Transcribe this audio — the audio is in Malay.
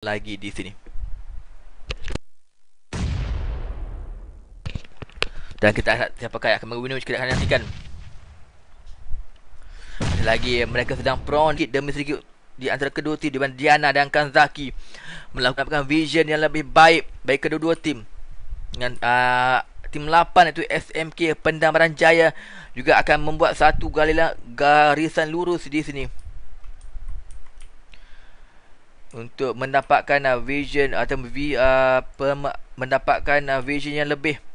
lagi di sini. Dan kita harap siapakah yang akan menggunakan jika akan nantikan. Ada lagi mereka sedang prone sedikit demi sedikit di antara kedua tim di mana Diana dan Kanzaki melakukan vision yang lebih baik bagi kedua-dua tim. Dengan uh, tim 8 itu SMK Pendamaran Jaya juga akan membuat satu garisan lurus di sini untuk mendapatkan uh, vision atau uh, mendapatkan uh, vision yang lebih